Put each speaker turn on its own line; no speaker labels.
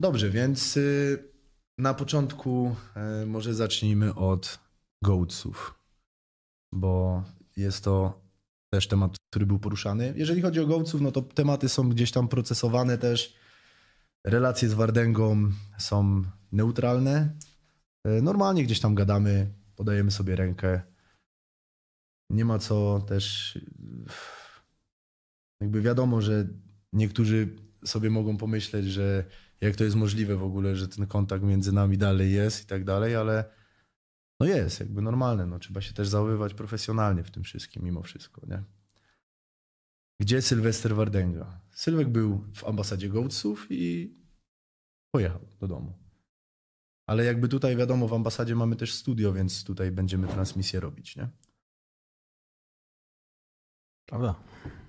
Dobrze, więc y, na początku y, może zacznijmy od gołców, bo jest to też temat, który był poruszany. Jeżeli chodzi o gołców, no to tematy są gdzieś tam procesowane też. Relacje z Wardęgą są neutralne. Y, normalnie gdzieś tam gadamy, podajemy sobie rękę. Nie ma co też. Jakby wiadomo, że niektórzy sobie mogą pomyśleć, że jak to jest możliwe w ogóle, że ten kontakt między nami dalej jest i tak dalej, ale no jest, jakby normalne. No, trzeba się też zachowywać profesjonalnie w tym wszystkim, mimo wszystko, nie? Gdzie Sylwester Wardęga? Sylwek był w ambasadzie Gołdców i pojechał do domu. Ale jakby tutaj wiadomo, w ambasadzie mamy też studio, więc tutaj będziemy transmisję robić, nie?
Prawda.